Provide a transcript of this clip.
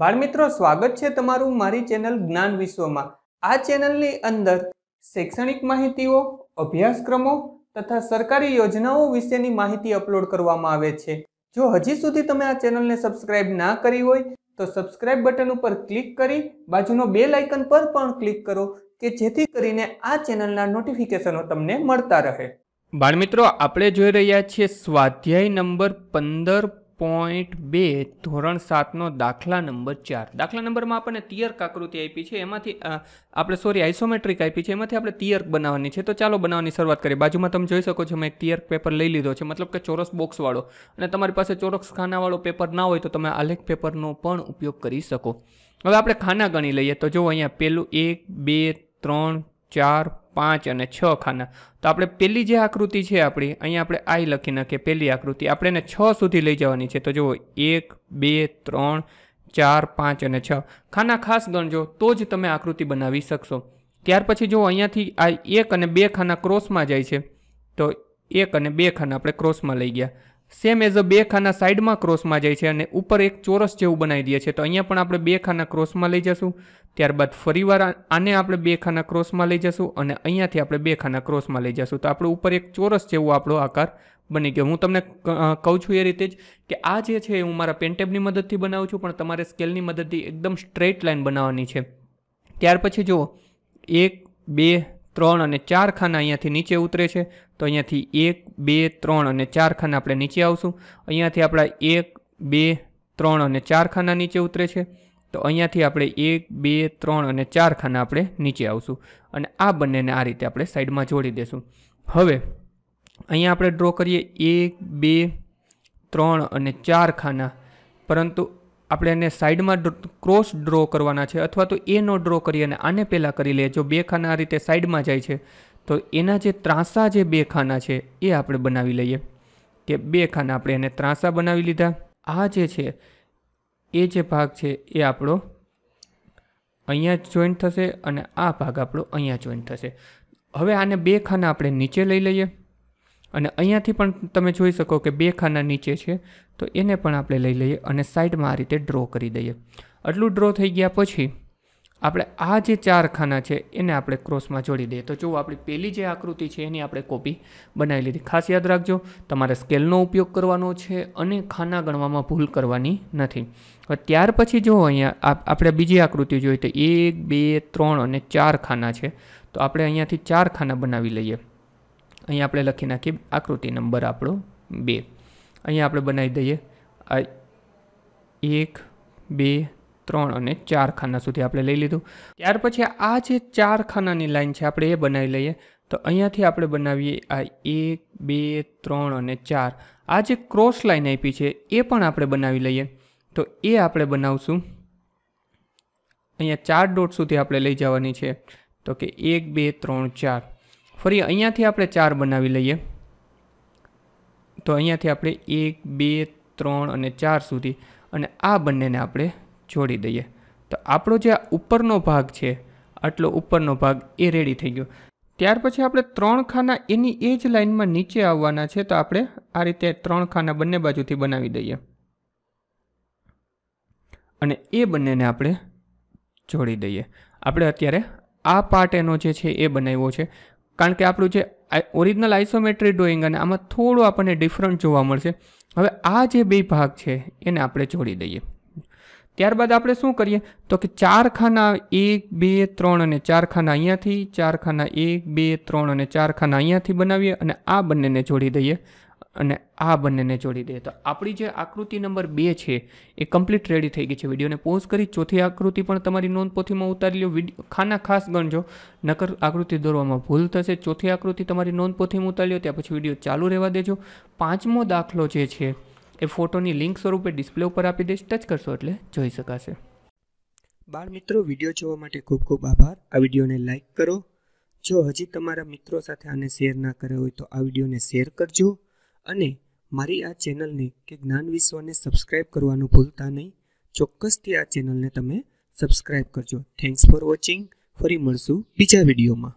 બાળમિત્રો સ્વાગત છે તમારું મારી ચેનલ જ્ઞાન વિશ્વમાં આ ચેનલની અંદર શૈક્ષણિક માહિતીઓ અભ્યાસક્રમો તથા સરકારી યોજનાઓ વિશેની માહિતી અપલોડ કરવામાં આવે છે જો હજી સુધી તમે આ ચેનલને સબસ્ક્રાઇબ ના કરી હોય તો સબસ્ક્રાઇબ બટન ઉપર ક્લિક કરી બાજુનો બે લાઇકન પર પણ ક્લિક કરો કે જેથી કરીને આ ચેનલના નોટિફિકેશનો તમને મળતા રહે બાળમિત્રો આપણે જોઈ રહ્યા છીએ સ્વાધ્યાય નંબર પંદર પોઈન્ટ બે ધોરણ સાતનો દાખલા નંબર ચાર દાખલા નંબરમાં આપણને તિયર્ક આકૃતિ આપી છે એમાંથી આપણે સોરી આઇસોમેટ્રિક આપી છે એમાંથી આપણે તિયર્ક બનાવવાની છે તો ચાલો બનાવવાની શરૂઆત કરીએ બાજુમાં તમે જોઈ શકો છો મેં એક તિયર્ક પેપર લઈ લીધો છે મતલબ કે ચોરસ બોક્સવાળો અને તમારી પાસે ચોરસ ખાનાવાળો પેપર ના હોય તો તમે આલેખ પેપરનો પણ ઉપયોગ કરી શકો હવે આપણે ખાના ગણી લઈએ તો જો અહીંયા પહેલું એક બે ત્રણ ચાર પાંચ અને છ ખાના તો આપણે પહેલી જે આકૃતિ છે આપણી અહીંયા આપણે આઈ લખી નાખીએ પહેલી આકૃતિ આપણે એને છ સુધી લઈ જવાની છે તો જુઓ એક બે ત્રણ ચાર પાંચ અને છ ખાના ખાસ ગણજો તો જ તમે આકૃતિ બનાવી શકશો ત્યાર પછી જો અહીંયાથી આ એક અને બે ખાના ક્રોસમાં જાય છે તો એક અને બે ખાના આપણે ક્રોસમાં લઈ ગયા સેમ એઝ અ બે ખાના સાઈડમાં ક્રોસમાં જાય છે અને ઉપર એક ચોરસ જેવું બનાવી દે છે તો અહીંયા પણ આપણે બે ખાના ક્રોસમાં લઈ જશું ત્યારબાદ ફરીવાર આને આપણે બે ખાના ક્રોસમાં લઈ જશું અને અહીંયાથી આપણે બે ખાના ક્રોસમાં લઈ જશું તો આપણે ઉપર એક ચોરસ જેવો આપણો આકાર બની ગયો હું તમને કહું છું એ રીતે જ કે આ જે છે હું મારા પેનટેબની મદદથી બનાવું છું પણ તમારે સ્કેલની મદદથી એકદમ સ્ટ્રેટ લાઈન બનાવવાની છે ત્યાર પછી જુઓ એક બે ત્રણ અને ચાર ખાના અહીંયાથી નીચે ઉતરે છે તો અહીંયાથી એક બે ત્રણ અને ચાર ખાના આપણે નીચે આવશું અહીંયાથી આપણા એક બે ત્રણ અને ચાર ખાના નીચે ઉતરે છે તો અહીંયાથી આપણે એક બે ત્રણ અને ચાર ખાના આપણે નીચે આવશું અને આ બંનેને આ રીતે આપણે સાઈડમાં જોડી દેશું હવે અહીંયા આપણે ડ્રો કરીએ એક બે ત્રણ અને ચાર ખાના પરંતુ આપણે એને સાઈડમાં ક્રોસ ડ્રો કરવાના છે અથવા તો એ નો ડ્રો કરી અને આને પહેલાં કરી લઈએ જો બે ખાના આ રીતે સાઈડમાં જાય છે તો એના જે ત્રાંસા જે બે ખાના છે એ આપણે બનાવી લઈએ કે બે ખાના આપણે એને ત્રાંસા બનાવી લીધા આ જે છે એ જે ભાગ છે એ આપણો અહીંયા જોઈન્ટ થશે અને આ ભાગ આપણો અહીંયા જોઈન્ટ થશે હવે આને બે ખાના આપણે નીચે લઈ લઈએ અને અહીંયાથી પણ તમે જોઈ શકો કે બે ખાના નીચે છે તો એને પણ આપણે લઈ લઈએ અને સાઈડમાં આ રીતે ડ્રો કરી દઈએ આટલું ડ્રો થઈ ગયા પછી આપણે આ જે ચાર ખાના છે એને આપણે ક્રોસમાં જોડી દઈએ તો જો આપણી પહેલી જે આકૃતિ છે એની આપણે કોપી બનાવી લીધી ખાસ યાદ રાખજો તમારે સ્કેલનો ઉપયોગ કરવાનો છે અને ખાના ગણવામાં ભૂલ કરવાની નથી ત્યાર પછી જો અહીંયા આપણે બીજી આકૃતિ જોઈએ તો એક બે ત્રણ અને ચાર ખાના છે તો આપણે અહીંયાથી ચાર ખાના બનાવી લઈએ અહીં આપણે લખી નાખીએ આકૃતિ નંબર આપણો બે અહીંયા આપણે બનાવી દઈએ આ એક બે ત્રણ અને ચાર ખાના સુધી આપણે લઈ લીધું ત્યાર પછી આ જે ચાર ખાનાની લાઇન છે આપણે એ બનાવી લઈએ તો અહીંયાથી આપણે બનાવીએ આ એક બે ત્રણ અને ચાર આ જે ક્રોસ લાઈન આપી છે એ પણ આપણે બનાવી લઈએ તો એ આપણે બનાવશું અહીંયા ચાર ડોટ સુધી આપણે લઈ જવાની છે તો કે એક બે ત્રણ ચાર ફરી અહીંયાથી આપણે ચાર બનાવી લઈએ તો અહીંયાથી આપણે એક બે ત્રણ અને ચાર સુધી અને આ બંનેને આપણે જોડી દઈએ તો આપણો જે ઉપરનો ભાગ છે આટલો ઉપરનો ભાગ એ રેડી થઈ ગયો ત્યાર પછી આપણે ત્રણ ખાના એની એ જ લાઇનમાં નીચે આવવાના છે તો આપણે આ રીતે ત્રણ ખાના બંને બાજુથી બનાવી દઈએ અને એ બંનેને આપણે જોડી દઈએ આપણે અત્યારે આ પાર્ટ એનો જે છે એ બનાવ્યો છે કારણ કે આપણું જે ઓરિજિનલ આઇસોમેટ્રી ડ્રોઈંગ અને આમાં થોડું આપણને ડિફરન્ટ જોવા મળશે હવે આ જે બે ભાગ છે એને આપણે જોડી દઈએ ત્યારબાદ આપણે શું કરીએ તો કે ચાર ખાના એક બે ત્રણ અને ચાર ખાના અહીંયાથી ચાર ખાના એક બે ત્રણ અને ચાર ખાના અહીંયાથી બનાવીએ અને આ બંનેને જોડી દઈએ અને આ બંનેને જોડી દે તો આપણી જે આકૃતિ નંબર બે છે એ કમ્પ્લીટ રેડી થઈ ગઈ છે વિડીયોને પોઝ કરી ચોથી આકૃતિ પણ તમારી નોંધપોથીમાં ઉતારી લો વિડીયો ખાના ખાસ ગણજો નકર આકૃતિ દોરવામાં ભૂલ થશે ચોથી આકૃતિ તમારી નોંધપોથીમાં ઉતારી લો ત્યાં પછી વિડીયો ચાલુ રહેવા દેજો પાંચમો દાખલો જે છે એ ફોટોની લિંક સ્વરૂપે ડિસ્પ્લે ઉપર આપી દઈશ ટચ કરશો એટલે જોઈ શકાશે બાળ મિત્રો વિડીયો જોવા માટે ખૂબ ખૂબ આભાર આ વિડીયોને લાઇક કરો જો હજી તમારા મિત્રો સાથે આને શેર ના કર્યો હોય તો આ વિડીયોને શેર કરજો અને મારી આ ચેનલને કે જ્ઞાન વિશ્વને સબસ્ક્રાઈબ કરવાનું ભૂલતા નહીં ચોક્કસથી આ ચેનલને તમે સબસ્ક્રાઇબ કરજો થેન્ક્સ ફોર વોચિંગ ફરી મળશું બીજા વિડીયોમાં